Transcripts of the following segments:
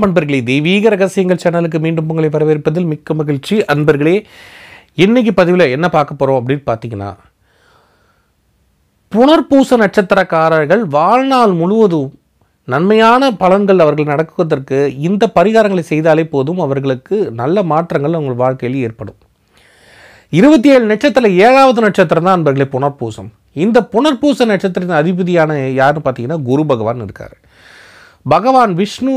வணக்கம் அன்பர்களே தெய்வீக ரகசியங்கள் சேனலுக்கு மீண்டும் உங்களை வரவேற்பதில் மிக்க மகிழ்ச்சி அன்பர்களே இன்னைக்கு பதிவில் என்ன பார்க்க போகிறோம் அப்படின்னு பார்த்தீங்கன்னா புனர்பூச நட்சத்திரக்காரர்கள் வாழ்நாள் முழுவதும் நன்மையான பலன்கள் அவர்கள் நடக்குவதற்கு இந்த பரிகாரங்களை செய்தாலே போதும் அவர்களுக்கு நல்ல மாற்றங்கள் அவங்க வாழ்க்கையில் ஏற்படும் இருபத்தி ஏழு நட்சத்திரம் ஏழாவது நட்சத்திரம் தான் அன்பர்களே புனர்பூசம் இந்த புனர்பூச நட்சத்திரத்தின் அதிபதியான யாருன்னு பார்த்தீங்கன்னா குரு பகவான் இருக்கார் பகவான் விஷ்ணு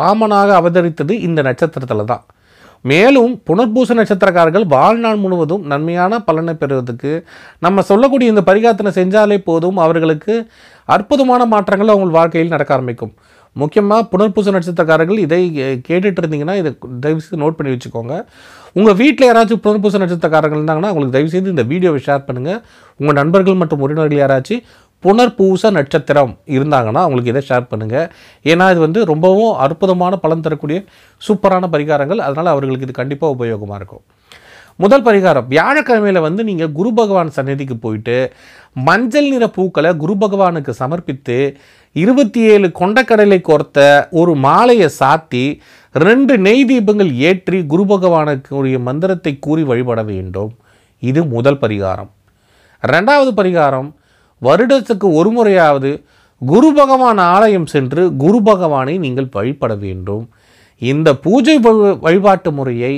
ராமனாக அவதரித்தது இந்த நட்சத்திரத்தில் தான் மேலும் புனர்பூச நட்சத்திரக்காரர்கள் வாழ்நாள் முழுவதும் நன்மையான பலனை பெறுவதற்கு நம்ம சொல்லக்கூடிய இந்த பரிகாத்தனை செஞ்சாலே போதும் அவர்களுக்கு அற்புதமான மாற்றங்கள் அவங்க வாழ்க்கையில் நடக்க ஆரம்பிக்கும் முக்கியமாக புனர்பூச நட்சத்திரக்காரர்கள் இதை கேட்டுட்டு இருந்தீங்கன்னா இதை தயவுசெய்து நோட் பண்ணி வச்சுக்கோங்க உங்கள் வீட்டில் யாராச்சும் புனர்பூச நட்சத்திரக்காரர்கள் இருந்தாங்கன்னா அவங்களுக்கு தயவுசெய்து இந்த வீடியோவை ஷேர் பண்ணுங்கள் உங்கள் நண்பர்கள் மற்றும் உறவினர்கள் யாராச்சும் புனர்பூச நட்சத்திரம் இருந்தாங்கன்னா அவங்களுக்கு இதை ஷேர் பண்ணுங்கள் ஏன்னா இது வந்து ரொம்பவும் அற்புதமான பலன் தரக்கூடிய சூப்பரான பரிகாரங்கள் அதனால் அவர்களுக்கு இது கண்டிப்பாக உபயோகமாக இருக்கும் முதல் பரிகாரம் வியாழக்கிழமையில் வந்து நீங்கள் குரு பகவான் சன்னதிக்கு போயிட்டு மஞ்சள் நிற பூக்களை குரு பகவானுக்கு சமர்ப்பித்து இருபத்தி ஏழு கொண்டக்கடலை கோர்த்த ஒரு மாலையை சாத்தி ரெண்டு நெய் தீபங்கள் ஏற்றி குரு பகவானுக்குரிய மந்திரத்தை கூறி வழிபட வேண்டும் இது முதல் பரிகாரம் ரெண்டாவது பரிகாரம் வருடத்துக்கு ஒரு முறையாவது குரு பகவான் ஆலயம் சென்று குரு பகவானை நீங்கள் வழிபட வேண்டும் இந்த பூஜை வழிபாட்டு முறையை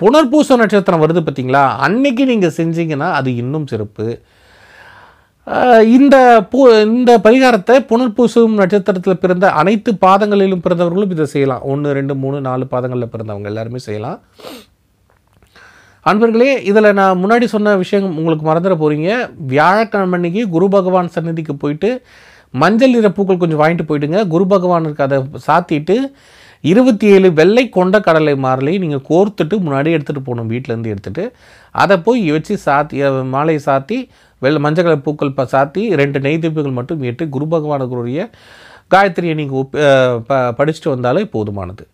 புனர்பூச நட்சத்திரம் வருது பார்த்தீங்களா அன்னைக்கு நீங்கள் செஞ்சீங்கன்னா அது இன்னும் சிறப்பு இந்த பூ இந்த பரிகாரத்தை புனர்பூசும் நட்சத்திரத்தில் பிறந்த அனைத்து பாதங்களிலும் பிறந்தவர்களும் இதை செய்யலாம் ஒன்று ரெண்டு மூணு நாலு பாதங்களில் பிறந்தவங்க எல்லாருமே செய்யலாம் அன்பர்களே இதில் நான் முன்னாடி சொன்ன விஷயம் உங்களுக்கு மறந்துட போகிறீங்க வியாழக்கிழமை அன்னைக்கு குரு பகவான் சன்னதிக்கு போயிட்டு மஞ்சள் நிற பூக்கள் கொஞ்சம் வாங்கிட்டு போயிட்டுங்க குரு பகவானுக்கு அதை சாத்திட்டு இருபத்தி ஏழு வெள்ளை கொண்ட கடலை மாறலையும் நீங்கள் கோர்த்துட்டு முன்னாடி எடுத்துகிட்டு போகணும் வீட்டிலேருந்து எடுத்துகிட்டு அதை போய் வச்சு சாத்தி மாலையை சாத்தி வெள்ளை மஞ்சள் கலர் பூக்கள் இப்போ சாத்தி ரெண்டு நெய் தீப்புகள் மட்டும் ஏற்று குரு பகவானுக்குரிய காயத்ரியை நீங்கள் ப படிச்சுட்டு வந்தாலே போதுமானது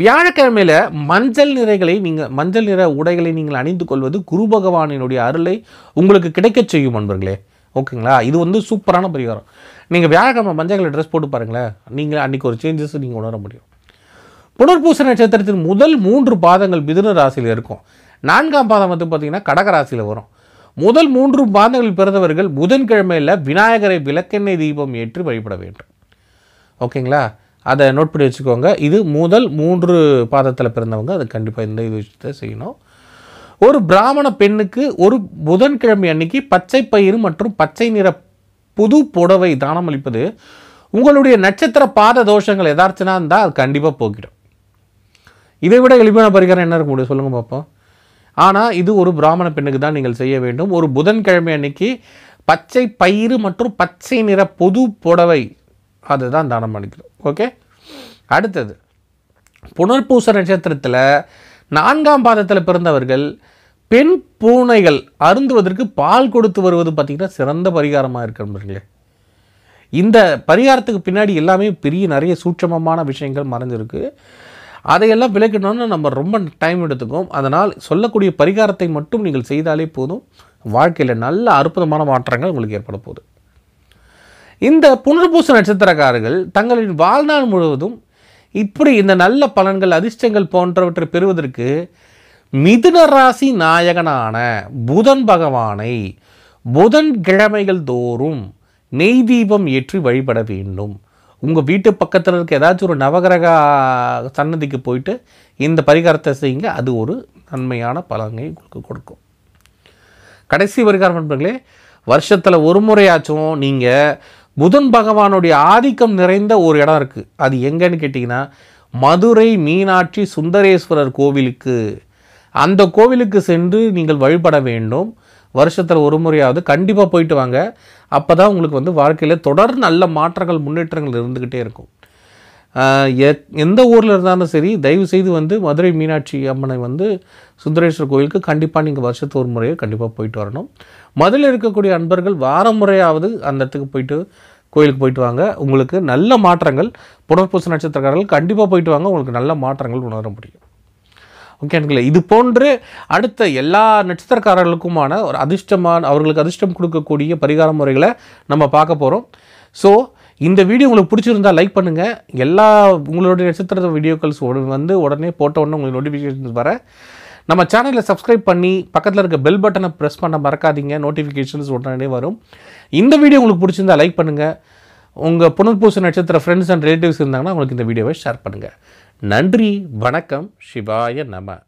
வியாழக்கிழமையில் மஞ்சள் நிறைகளை நீங்கள் மஞ்சள் நிற உடைகளை நீங்கள் அணிந்து கொள்வது குரு பகவானினுடைய அருளை உங்களுக்கு கிடைக்கச் செய்யும் அன்பர்களே ஓகேங்களா இது வந்து சூப்பரான பரிகாரம் நீங்கள் வியாழக்கிழமை மஞ்சள் ட்ரெஸ் போட்டு பாருங்களேன் நீங்கள் அன்றைக்கி ஒரு சேஞ்சஸ் நீங்கள் உணர முடியும் புனர்பூச நட்சத்திரத்தின் முதல் மூன்று பாதங்கள் மிதுன ராசியில் இருக்கும் நான்காம் பாதம் வந்து பார்த்திங்கன்னா கடகராசியில் வரும் முதல் மூன்று பாதங்கள் பிறந்தவர்கள் புதன்கிழமையில் விநாயகரை விளக்கெண்ணெய் தீபம் ஏற்றி வழிபட வேண்டும் ஓகேங்களா அதை நோட் பண்ணி வச்சுக்கோங்க இது முதல் மூன்று பாதத்தில் பிறந்தவங்க அது கண்டிப்பாக இந்த இது விஷயத்தை செய்யணும் ஒரு பிராமண பெண்ணுக்கு ஒரு புதன்கிழமை அன்னைக்கு பச்சை பயிறு மற்றும் பச்சை நிற புது புடவை தானம் அளிப்பது உங்களுடைய நட்சத்திர பாத தோஷங்கள் எதார்த்தனா இருந்தால் அது கண்டிப்பாக போக்கிடும் இதை விட எளிமையான பரிகாரம் என்ன இருக்க முடியும் சொல்லுங்கள் பார்ப்போம் ஆனால் இது ஒரு பிராமண பெண்ணுக்கு தான் நீங்கள் செய்ய வேண்டும் ஒரு புதன்கிழமை அன்னைக்கு பச்சை பயிறு மற்றும் பச்சை நிற பொது புடவை அதுதான் தானம் பண்ணிக்கணும் ஓகே அடுத்தது புனர்பூச நட்சத்திரத்தில் நான்காம் பாதத்தில் பிறந்தவர்கள் பெண் பூனைகள் அருந்துவதற்கு பால் கொடுத்து வருவது பார்த்திங்கன்னா சிறந்த பரிகாரமாக இருக்கிறவர்களே இந்த பரிகாரத்துக்கு பின்னாடி எல்லாமே பெரிய நிறைய சூட்சமமான விஷயங்கள் மறைஞ்சிருக்கு அதையெல்லாம் விளக்கணும்னு நம்ம ரொம்ப டைம் எடுத்துக்கும் அதனால் சொல்லக்கூடிய பரிகாரத்தை மட்டும் நீங்கள் செய்தாலே போதும் வாழ்க்கையில் நல்ல அற்புதமான மாற்றங்கள் உங்களுக்கு ஏற்பட போகுது இந்த புனர்பூச நட்சத்திரக்காரர்கள் தங்களின் வாழ்நாள் முழுவதும் இப்படி இந்த நல்ல பலன்கள் அதிர்ஷ்டங்கள் போன்றவற்றை பெறுவதற்கு மிதுன ராசி நாயகனான புதன் பகவானை புதன் கிழமைகள் தோறும் நெய் தீபம் ஏற்றி வழிபட வேண்டும் உங்கள் வீட்டு பக்கத்தில் இருக்க ஏதாச்சும் ஒரு நவகிரக சன்னதிக்கு போயிட்டு இந்த பரிகாரத்தை செய்யுங்க அது ஒரு நன்மையான பலனை உங்களுக்கு கொடுக்கும் கடைசி பரிகாரம் நண்பர்களே வருஷத்தில் ஒரு முறையாச்சும் நீங்கள் புதன் பகவானுடைய ஆதிக்கம் நிறைந்த ஒரு இடம் இருக்குது அது எங்கன்னு கேட்டிங்கன்னா மதுரை மீனாட்சி சுந்தரேஸ்வரர் கோவிலுக்கு அந்த கோவிலுக்கு சென்று நீங்கள் வழிபட வேண்டும் வருஷத்தில் ஒரு முறையாவது கண்டிப்பாக போயிட்டு வாங்க அப்போ தான் உங்களுக்கு வந்து வாழ்க்கையில் தொடர் நல்ல மாற்றங்கள் முன்னேற்றங்கள் இருந்துக்கிட்டே இருக்கும் எந்த ஊரில் இருந்தாலும் சரி தயவுசெய்து வந்து மதுரை மீனாட்சி அம்மனை வந்து சுந்தரேஸ்வர் கோயிலுக்கு கண்டிப்பாக நீங்கள் வருஷத்து ஒரு முறையை கண்டிப்பாக போயிட்டு வரணும் மதுரையில் இருக்கக்கூடிய அன்பர்கள் வார முறையாவது அந்த இடத்துக்கு போயிட்டு கோயிலுக்கு போயிட்டு வாங்க உங்களுக்கு நல்ல மாற்றங்கள் புனர்பூச நட்சத்திரக்காரர்கள் கண்டிப்பாக போயிட்டு வாங்க உங்களுக்கு நல்ல மாற்றங்கள் உணர முடியும் ஓகேங்களா இது போன்று அடுத்த எல்லா நட்சத்திரக்காரர்களுக்குமான ஒரு அதிர்ஷ்டமான அவர்களுக்கு அதிர்ஷ்டம் கொடுக்கக்கூடிய பரிகார முறைகளை நம்ம பார்க்க போகிறோம் ஸோ இந்த வீடியோ உங்களுக்கு பிடிச்சிருந்தா லைக் பண்ணுங்கள் எல்லா உங்களுடைய நட்சத்திர வீடியோக்கள்ஸ் வந்து உடனே போட்ட உடனே உங்களுக்கு நோட்டிஃபிகேஷன்ஸ் வர நம்ம சேனலில் சப்ஸ்கிரைப் பண்ணி பக்கத்தில் இருக்க பெல் பட்டனை ப்ரெஸ் பண்ண மறக்காதீங்க நோட்டிஃபிகேஷன்ஸ் உடனே வரும் இந்த வீடியோ உங்களுக்கு பிடிச்சிருந்தா லைக் பண்ணுங்கள் உங்கள் புனர்பூச நட்சத்திர ஃப்ரெண்ட்ஸ் அண்ட் ரிலேட்டிவ்ஸ் இருந்தாங்கன்னா உங்களுக்கு இந்த வீடியோவை ஷேர் பண்ணுங்கள் நன்றி வணக்கம் சிவாய நம